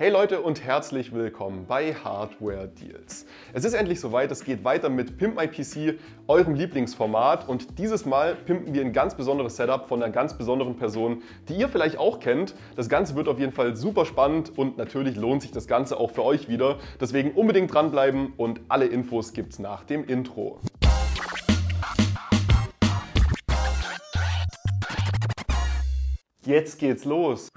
Hey Leute und herzlich willkommen bei Hardware Deals. Es ist endlich soweit, es geht weiter mit Pimp My PC, eurem Lieblingsformat und dieses Mal pimpen wir ein ganz besonderes Setup von einer ganz besonderen Person, die ihr vielleicht auch kennt. Das Ganze wird auf jeden Fall super spannend und natürlich lohnt sich das Ganze auch für euch wieder. Deswegen unbedingt dranbleiben und alle Infos gibt's nach dem Intro. Jetzt geht's los.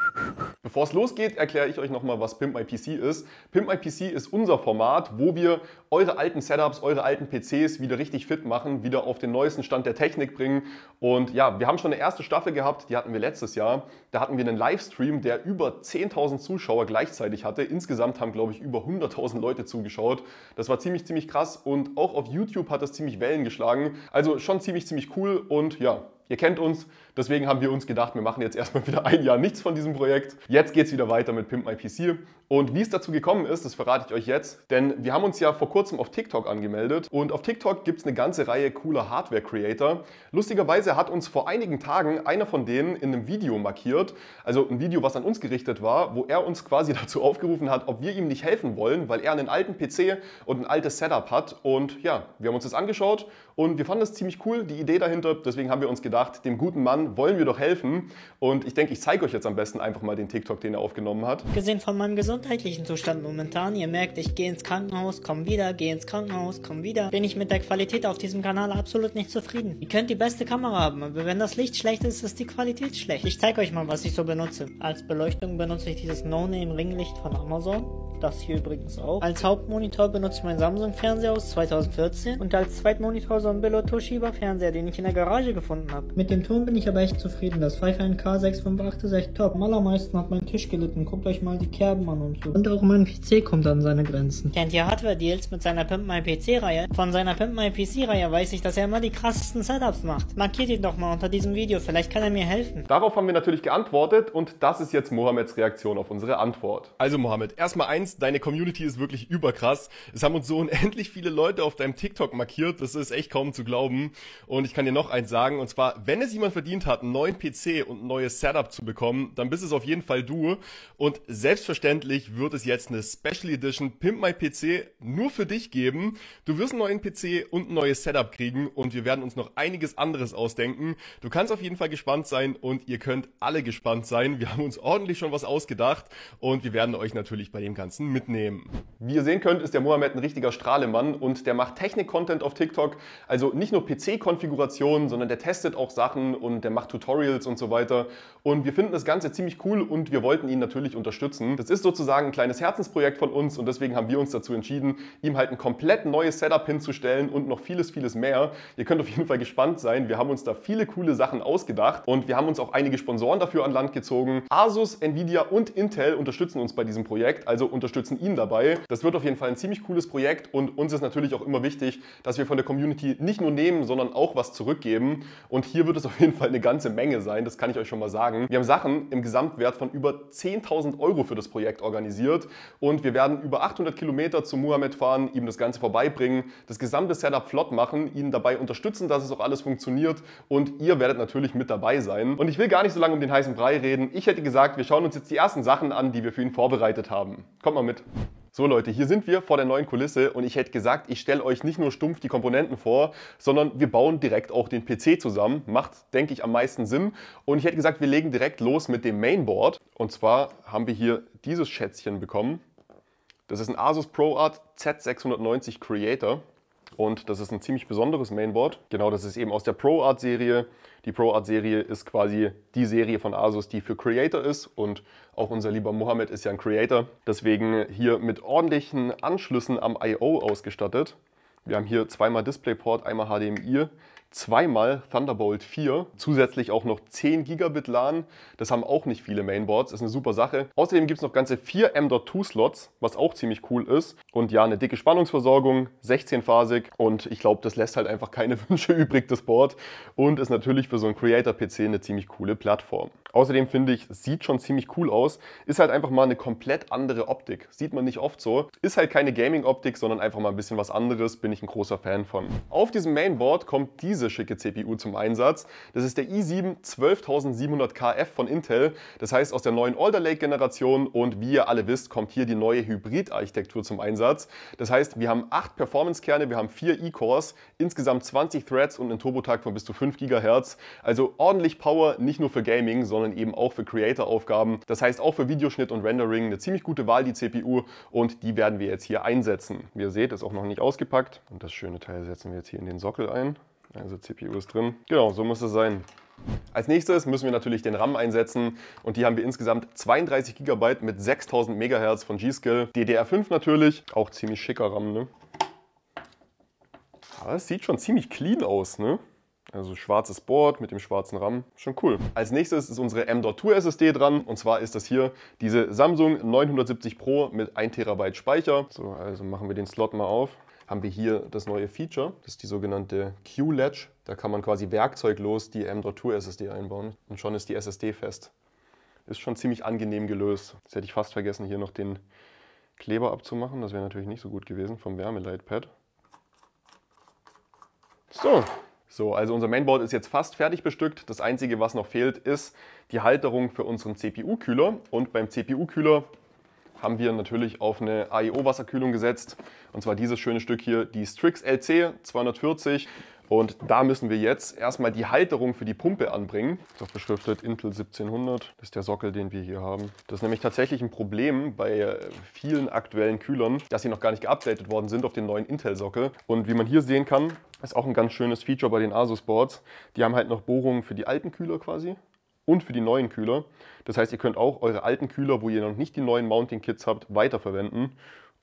Bevor es losgeht, erkläre ich euch nochmal, was Pimp My PC ist. Pimp My PC ist unser Format, wo wir eure alten Setups, eure alten PCs wieder richtig fit machen, wieder auf den neuesten Stand der Technik bringen. Und ja, wir haben schon eine erste Staffel gehabt, die hatten wir letztes Jahr. Da hatten wir einen Livestream, der über 10.000 Zuschauer gleichzeitig hatte. Insgesamt haben, glaube ich, über 100.000 Leute zugeschaut. Das war ziemlich, ziemlich krass und auch auf YouTube hat das ziemlich Wellen geschlagen. Also schon ziemlich, ziemlich cool und ja, Ihr kennt uns, deswegen haben wir uns gedacht, wir machen jetzt erstmal wieder ein Jahr nichts von diesem Projekt. Jetzt geht es wieder weiter mit Pimp My PC. Und wie es dazu gekommen ist, das verrate ich euch jetzt, denn wir haben uns ja vor kurzem auf TikTok angemeldet und auf TikTok gibt es eine ganze Reihe cooler Hardware-Creator. Lustigerweise hat uns vor einigen Tagen einer von denen in einem Video markiert, also ein Video, was an uns gerichtet war, wo er uns quasi dazu aufgerufen hat, ob wir ihm nicht helfen wollen, weil er einen alten PC und ein altes Setup hat. Und ja, wir haben uns das angeschaut und wir fanden das ziemlich cool, die Idee dahinter. Deswegen haben wir uns gedacht, gedacht, dem guten Mann wollen wir doch helfen. Und ich denke, ich zeige euch jetzt am besten einfach mal den TikTok, den er aufgenommen hat. Gesehen von meinem gesundheitlichen Zustand momentan, ihr merkt, ich gehe ins Krankenhaus, komm wieder, gehe ins Krankenhaus, komm wieder, bin ich mit der Qualität auf diesem Kanal absolut nicht zufrieden. Ihr könnt die beste Kamera haben, aber wenn das Licht schlecht ist, ist die Qualität schlecht. Ich zeige euch mal, was ich so benutze. Als Beleuchtung benutze ich dieses No-Name Ringlicht von Amazon das hier übrigens auch. Als Hauptmonitor benutze ich meinen Samsung-Fernseher aus 2014 und als Zweitmonitor so ein Billo Toshiba-Fernseher, den ich in der Garage gefunden habe. Mit dem Ton bin ich aber echt zufrieden. Das Pfeife K658 ist echt top. Am allermeisten hat mein Tisch gelitten. Guckt euch mal die Kerben an und so. Und auch mein PC kommt an seine Grenzen. Kennt ihr Hardware-Deals mit seiner Pimp My PC-Reihe? Von seiner Pimp My PC-Reihe weiß ich, dass er immer die krassesten Setups macht. Markiert ihn doch mal unter diesem Video, vielleicht kann er mir helfen. Darauf haben wir natürlich geantwortet und das ist jetzt Mohammeds Reaktion auf unsere Antwort. Also Mohammed, erstmal ein eins, deine Community ist wirklich überkrass. Es haben uns so unendlich viele Leute auf deinem TikTok markiert, das ist echt kaum zu glauben. Und ich kann dir noch eins sagen, und zwar, wenn es jemand verdient hat, einen neuen PC und ein neues Setup zu bekommen, dann bist es auf jeden Fall du. Und selbstverständlich wird es jetzt eine Special Edition Pimp My PC nur für dich geben. Du wirst einen neuen PC und ein neues Setup kriegen und wir werden uns noch einiges anderes ausdenken. Du kannst auf jeden Fall gespannt sein und ihr könnt alle gespannt sein. Wir haben uns ordentlich schon was ausgedacht und wir werden euch natürlich bei dem Ganzen Ganzen mitnehmen. Wie ihr sehen könnt, ist der Mohammed ein richtiger Strahlemann und der macht Technik-Content auf TikTok. Also nicht nur PC-Konfigurationen, sondern der testet auch Sachen und der macht Tutorials und so weiter. Und wir finden das Ganze ziemlich cool und wir wollten ihn natürlich unterstützen. Das ist sozusagen ein kleines Herzensprojekt von uns und deswegen haben wir uns dazu entschieden, ihm halt ein komplett neues Setup hinzustellen und noch vieles, vieles mehr. Ihr könnt auf jeden Fall gespannt sein. Wir haben uns da viele coole Sachen ausgedacht und wir haben uns auch einige Sponsoren dafür an Land gezogen. Asus, Nvidia und Intel unterstützen uns bei diesem Projekt. Also unterstützen ihn dabei. Das wird auf jeden Fall ein ziemlich cooles Projekt und uns ist natürlich auch immer wichtig, dass wir von der Community nicht nur nehmen, sondern auch was zurückgeben. Und hier wird es auf jeden Fall eine ganze Menge sein, das kann ich euch schon mal sagen. Wir haben Sachen im Gesamtwert von über 10.000 Euro für das Projekt organisiert und wir werden über 800 Kilometer zu Muhammad fahren, ihm das Ganze vorbeibringen, das gesamte Setup flott machen, ihn dabei unterstützen, dass es auch alles funktioniert und ihr werdet natürlich mit dabei sein. Und ich will gar nicht so lange um den heißen Brei reden. Ich hätte gesagt, wir schauen uns jetzt die ersten Sachen an, die wir für ihn vorbereitet haben. Kommt komm mal mit. So Leute, hier sind wir vor der neuen Kulisse und ich hätte gesagt, ich stelle euch nicht nur stumpf die Komponenten vor, sondern wir bauen direkt auch den PC zusammen. Macht, denke ich, am meisten Sinn. Und ich hätte gesagt, wir legen direkt los mit dem Mainboard. Und zwar haben wir hier dieses Schätzchen bekommen. Das ist ein Asus ProArt Z690 Creator. Und das ist ein ziemlich besonderes Mainboard. Genau, das ist eben aus der ProArt-Serie. Die ProArt-Serie ist quasi die Serie von Asus, die für Creator ist. Und auch unser lieber Mohammed ist ja ein Creator. Deswegen hier mit ordentlichen Anschlüssen am I.O. ausgestattet. Wir haben hier zweimal DisplayPort, einmal HDMI zweimal Thunderbolt 4, zusätzlich auch noch 10 Gigabit LAN. Das haben auch nicht viele Mainboards, ist eine super Sache. Außerdem gibt es noch ganze 4 M.2-Slots, was auch ziemlich cool ist. Und ja, eine dicke Spannungsversorgung, 16-phasig und ich glaube, das lässt halt einfach keine Wünsche übrig, das Board. Und ist natürlich für so einen Creator-PC eine ziemlich coole Plattform. Außerdem finde ich, sieht schon ziemlich cool aus. Ist halt einfach mal eine komplett andere Optik. Sieht man nicht oft so. Ist halt keine Gaming-Optik, sondern einfach mal ein bisschen was anderes. Bin ich ein großer Fan von. Auf diesem Mainboard kommt diese schicke CPU zum Einsatz. Das ist der i7 12700KF von Intel. Das heißt aus der neuen Alder Lake-Generation und wie ihr alle wisst, kommt hier die neue Hybrid-Architektur zum Einsatz. Das heißt, wir haben acht Performance-Kerne, wir haben vier E-Cores, insgesamt 20 Threads und einen Turbotakt von bis zu 5 GHz. Also ordentlich Power, nicht nur für Gaming, sondern sondern eben auch für Creator-Aufgaben. Das heißt auch für Videoschnitt und Rendering eine ziemlich gute Wahl, die CPU, und die werden wir jetzt hier einsetzen. Wie ihr seht, ist auch noch nicht ausgepackt. Und das schöne Teil setzen wir jetzt hier in den Sockel ein. Also CPU ist drin. Genau, so muss es sein. Als nächstes müssen wir natürlich den RAM einsetzen und die haben wir insgesamt 32 GB mit 6000 MHz von G-Skill. DDR5 natürlich, auch ziemlich schicker RAM, ne? Aber ah, es sieht schon ziemlich clean aus, ne? Also schwarzes Board mit dem schwarzen RAM, schon cool. Als nächstes ist unsere M.2 SSD dran und zwar ist das hier diese Samsung 970 Pro mit 1 TB Speicher. So, also machen wir den Slot mal auf haben wir hier das neue Feature. Das ist die sogenannte Q-Latch. Da kann man quasi werkzeuglos die M.2 SSD einbauen und schon ist die SSD fest. Ist schon ziemlich angenehm gelöst. Jetzt hätte ich fast vergessen, hier noch den Kleber abzumachen. Das wäre natürlich nicht so gut gewesen vom Wärmeleitpad. So, so, also unser Mainboard ist jetzt fast fertig bestückt. Das Einzige, was noch fehlt, ist die Halterung für unseren CPU-Kühler. Und beim CPU-Kühler haben wir natürlich auf eine aio e wasserkühlung gesetzt. Und zwar dieses schöne Stück hier, die Strix LC 240. Und da müssen wir jetzt erstmal die Halterung für die Pumpe anbringen. Ist auch beschriftet Intel 1700. Das ist der Sockel, den wir hier haben. Das ist nämlich tatsächlich ein Problem bei äh, vielen aktuellen Kühlern, dass sie noch gar nicht geupdatet worden sind auf den neuen Intel-Sockel. Und wie man hier sehen kann, ist auch ein ganz schönes Feature bei den Asus-Boards. Die haben halt noch Bohrungen für die alten Kühler quasi und für die neuen Kühler. Das heißt, ihr könnt auch eure alten Kühler, wo ihr noch nicht die neuen Mounting Kits habt, weiterverwenden.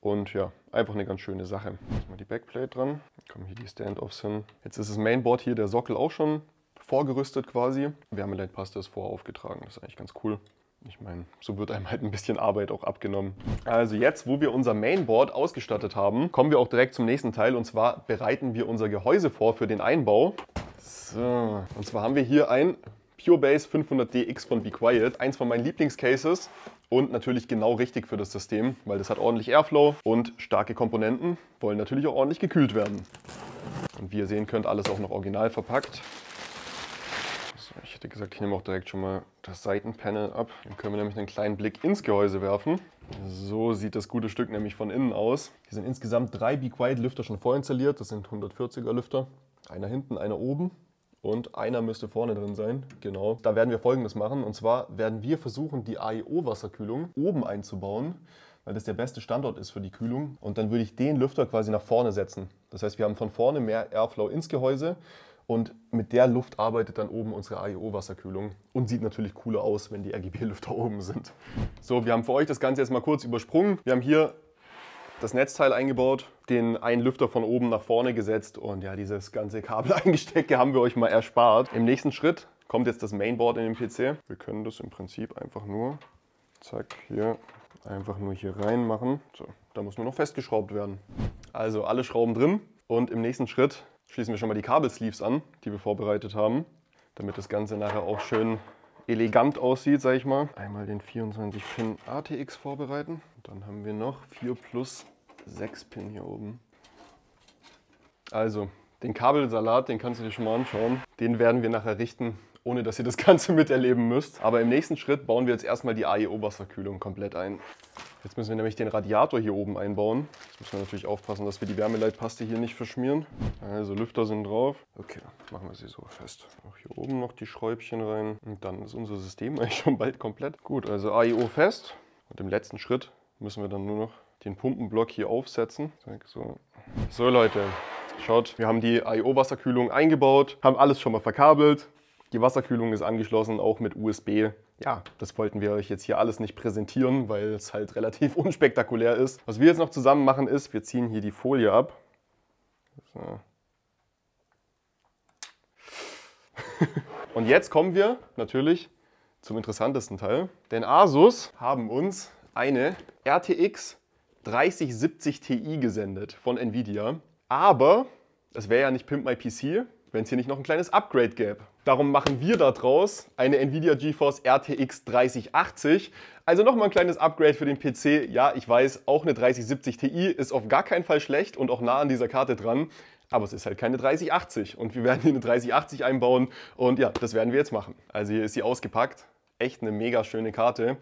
Und ja, einfach eine ganz schöne Sache. Jetzt mal die Backplate dran, dann kommen hier die Standoffs hin. Jetzt ist das Mainboard hier, der Sockel auch schon vorgerüstet quasi. Wärmeleitpaste ist voraufgetragen, das ist eigentlich ganz cool. Ich meine, so wird einem halt ein bisschen Arbeit auch abgenommen. Also jetzt, wo wir unser Mainboard ausgestattet haben, kommen wir auch direkt zum nächsten Teil. Und zwar bereiten wir unser Gehäuse vor für den Einbau. So, und zwar haben wir hier ein Pure Base 500DX von Be Quiet, eins von meinen Lieblingscases und natürlich genau richtig für das System, weil das hat ordentlich Airflow und starke Komponenten wollen natürlich auch ordentlich gekühlt werden. Und wie ihr sehen könnt, alles auch noch original verpackt. So, ich hätte gesagt, ich nehme auch direkt schon mal das Seitenpanel ab. Dann können wir nämlich einen kleinen Blick ins Gehäuse werfen. So sieht das gute Stück nämlich von innen aus. Hier sind insgesamt drei Be Quiet Lüfter schon vorinstalliert. Das sind 140er Lüfter. Einer hinten, einer oben und einer müsste vorne drin sein. Genau. Da werden wir folgendes machen. Und zwar werden wir versuchen, die aio e wasserkühlung oben einzubauen, weil das der beste Standort ist für die Kühlung. Und dann würde ich den Lüfter quasi nach vorne setzen. Das heißt, wir haben von vorne mehr Airflow ins Gehäuse und mit der Luft arbeitet dann oben unsere aio e wasserkühlung und sieht natürlich cooler aus, wenn die RGB-Lüfter oben sind. So, wir haben für euch das Ganze jetzt mal kurz übersprungen. Wir haben hier das Netzteil eingebaut, den einen Lüfter von oben nach vorne gesetzt und ja, dieses ganze Kabel eingesteckt haben wir euch mal erspart. Im nächsten Schritt kommt jetzt das Mainboard in den PC. Wir können das im Prinzip einfach nur, zack, hier, einfach nur hier reinmachen. So, da muss nur noch festgeschraubt werden. Also alle Schrauben drin und im nächsten Schritt schließen wir schon mal die Kabelsleeves an, die wir vorbereitet haben, damit das Ganze nachher auch schön elegant aussieht, sage ich mal. Einmal den 24-Pin ATX vorbereiten. Dann haben wir noch 4 plus 6-Pin hier oben. Also, den Kabelsalat, den kannst du dir schon mal anschauen. Den werden wir nachher richten, ohne dass ihr das Ganze miterleben müsst. Aber im nächsten Schritt bauen wir jetzt erstmal die AE-Oberwasserkühlung komplett ein. Jetzt müssen wir nämlich den Radiator hier oben einbauen. Jetzt müssen wir natürlich aufpassen, dass wir die Wärmeleitpaste hier nicht verschmieren. Also Lüfter sind drauf. Okay, machen wir sie so fest. Auch hier oben noch die Schräubchen rein. Und dann ist unser System eigentlich schon bald komplett. Gut, also AIO fest. Und im letzten Schritt müssen wir dann nur noch den Pumpenblock hier aufsetzen. So, so Leute, schaut, wir haben die AIO-Wasserkühlung eingebaut, haben alles schon mal verkabelt. Die Wasserkühlung ist angeschlossen, auch mit USB ja, das wollten wir euch jetzt hier alles nicht präsentieren, weil es halt relativ unspektakulär ist. Was wir jetzt noch zusammen machen ist, wir ziehen hier die Folie ab. So. Und jetzt kommen wir natürlich zum interessantesten Teil. Denn Asus haben uns eine RTX 3070 Ti gesendet von Nvidia. Aber es wäre ja nicht Pimp My PC, wenn es hier nicht noch ein kleines Upgrade gäbe. Darum machen wir daraus eine Nvidia GeForce RTX 3080. Also nochmal ein kleines Upgrade für den PC. Ja, ich weiß, auch eine 3070 Ti ist auf gar keinen Fall schlecht und auch nah an dieser Karte dran. Aber es ist halt keine 3080 und wir werden hier eine 3080 einbauen und ja, das werden wir jetzt machen. Also hier ist sie ausgepackt. Echt eine mega schöne Karte.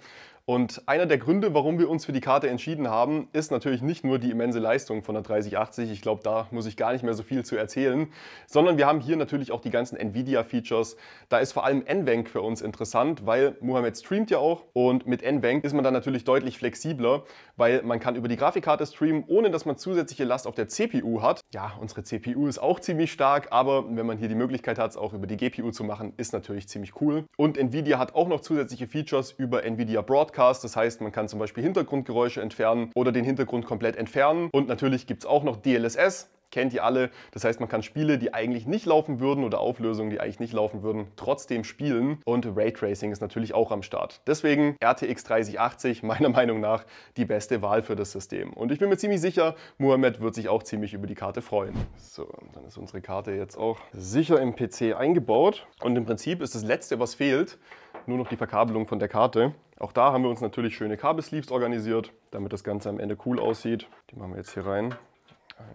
Und einer der Gründe, warum wir uns für die Karte entschieden haben, ist natürlich nicht nur die immense Leistung von der 3080, ich glaube, da muss ich gar nicht mehr so viel zu erzählen, sondern wir haben hier natürlich auch die ganzen Nvidia-Features. Da ist vor allem NVENC für uns interessant, weil Mohamed streamt ja auch und mit NVENC ist man dann natürlich deutlich flexibler, weil man kann über die Grafikkarte streamen, ohne dass man zusätzliche Last auf der CPU hat. Ja, unsere CPU ist auch ziemlich stark, aber wenn man hier die Möglichkeit hat, es auch über die GPU zu machen, ist natürlich ziemlich cool. Und Nvidia hat auch noch zusätzliche Features über Nvidia Broadcast Podcast. Das heißt, man kann zum Beispiel Hintergrundgeräusche entfernen oder den Hintergrund komplett entfernen. Und natürlich gibt es auch noch DLSS kennt ihr alle. Das heißt, man kann Spiele, die eigentlich nicht laufen würden oder Auflösungen, die eigentlich nicht laufen würden, trotzdem spielen. Und Raytracing ist natürlich auch am Start. Deswegen RTX 3080 meiner Meinung nach die beste Wahl für das System. Und ich bin mir ziemlich sicher, Mohamed wird sich auch ziemlich über die Karte freuen. So, dann ist unsere Karte jetzt auch sicher im PC eingebaut. Und im Prinzip ist das Letzte, was fehlt, nur noch die Verkabelung von der Karte. Auch da haben wir uns natürlich schöne Kabelsleeves organisiert, damit das Ganze am Ende cool aussieht. Die machen wir jetzt hier rein.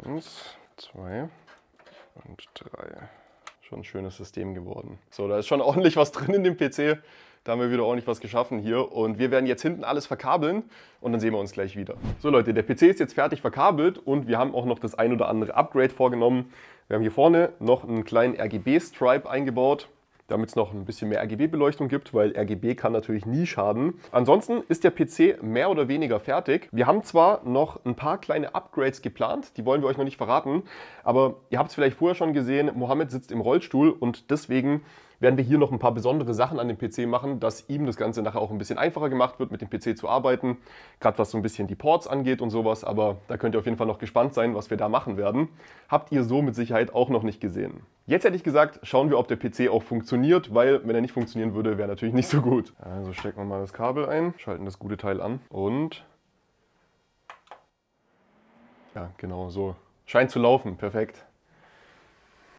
Eins, zwei und drei. Schon ein schönes System geworden. So, da ist schon ordentlich was drin in dem PC. Da haben wir wieder ordentlich was geschaffen hier und wir werden jetzt hinten alles verkabeln und dann sehen wir uns gleich wieder. So Leute, der PC ist jetzt fertig verkabelt und wir haben auch noch das ein oder andere Upgrade vorgenommen. Wir haben hier vorne noch einen kleinen RGB-Stripe eingebaut damit es noch ein bisschen mehr RGB-Beleuchtung gibt, weil RGB kann natürlich nie schaden. Ansonsten ist der PC mehr oder weniger fertig. Wir haben zwar noch ein paar kleine Upgrades geplant, die wollen wir euch noch nicht verraten, aber ihr habt es vielleicht vorher schon gesehen, Mohammed sitzt im Rollstuhl und deswegen werden wir hier noch ein paar besondere Sachen an dem PC machen, dass ihm das Ganze nachher auch ein bisschen einfacher gemacht wird, mit dem PC zu arbeiten. Gerade was so ein bisschen die Ports angeht und sowas, aber da könnt ihr auf jeden Fall noch gespannt sein, was wir da machen werden. Habt ihr so mit Sicherheit auch noch nicht gesehen. Jetzt hätte ich gesagt, schauen wir, ob der PC auch funktioniert, weil wenn er nicht funktionieren würde, wäre natürlich nicht so gut. Also stecken wir mal das Kabel ein, schalten das gute Teil an und... Ja, genau so. Scheint zu laufen, perfekt.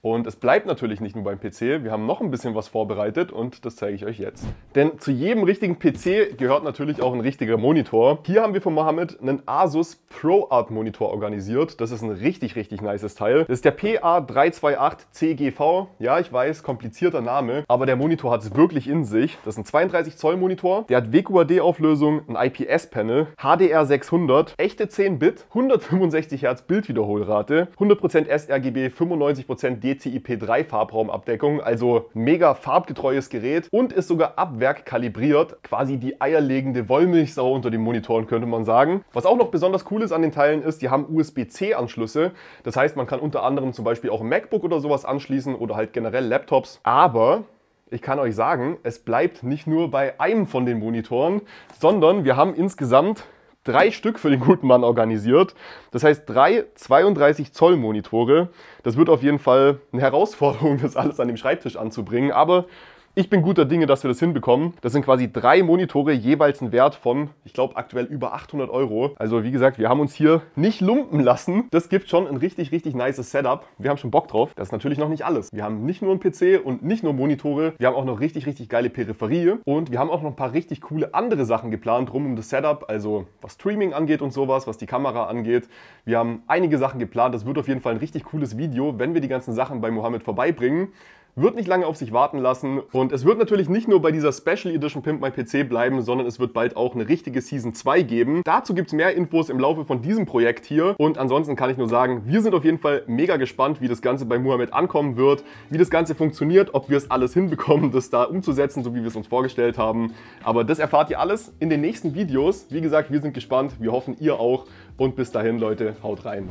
Und es bleibt natürlich nicht nur beim PC, wir haben noch ein bisschen was vorbereitet und das zeige ich euch jetzt. Denn zu jedem richtigen PC gehört natürlich auch ein richtiger Monitor. Hier haben wir von Mohammed einen Asus ProArt Monitor organisiert. Das ist ein richtig, richtig nices Teil. Das ist der PA328CGV. Ja, ich weiß, komplizierter Name, aber der Monitor hat es wirklich in sich. Das ist ein 32 Zoll Monitor, der hat wqad auflösung ein IPS-Panel, HDR600, echte 10-Bit, 165 Hertz Bildwiederholrate, 100% sRGB, 95% DLSS, GCIP3 e Farbraumabdeckung, also mega farbgetreues Gerät und ist sogar ab Werk kalibriert, quasi die eierlegende Wollmilchsau unter den Monitoren könnte man sagen. Was auch noch besonders cool ist an den Teilen ist, die haben USB-C Anschlüsse, das heißt man kann unter anderem zum Beispiel auch ein MacBook oder sowas anschließen oder halt generell Laptops, aber ich kann euch sagen, es bleibt nicht nur bei einem von den Monitoren, sondern wir haben insgesamt drei Stück für den guten Mann organisiert. Das heißt, drei 32 Zoll Monitore. Das wird auf jeden Fall eine Herausforderung, das alles an dem Schreibtisch anzubringen. Aber ich bin guter Dinge, dass wir das hinbekommen. Das sind quasi drei Monitore, jeweils ein Wert von, ich glaube, aktuell über 800 Euro. Also wie gesagt, wir haben uns hier nicht lumpen lassen. Das gibt schon ein richtig, richtig nice Setup. Wir haben schon Bock drauf. Das ist natürlich noch nicht alles. Wir haben nicht nur einen PC und nicht nur Monitore. Wir haben auch noch richtig, richtig geile Peripherie. Und wir haben auch noch ein paar richtig coole andere Sachen geplant rund um das Setup. Also was Streaming angeht und sowas, was die Kamera angeht. Wir haben einige Sachen geplant. Das wird auf jeden Fall ein richtig cooles Video, wenn wir die ganzen Sachen bei Mohammed vorbeibringen wird nicht lange auf sich warten lassen und es wird natürlich nicht nur bei dieser Special Edition Pimp My PC bleiben, sondern es wird bald auch eine richtige Season 2 geben. Dazu gibt es mehr Infos im Laufe von diesem Projekt hier und ansonsten kann ich nur sagen, wir sind auf jeden Fall mega gespannt, wie das Ganze bei Muhammad ankommen wird, wie das Ganze funktioniert, ob wir es alles hinbekommen, das da umzusetzen, so wie wir es uns vorgestellt haben. Aber das erfahrt ihr alles in den nächsten Videos. Wie gesagt, wir sind gespannt, wir hoffen ihr auch und bis dahin Leute, haut rein.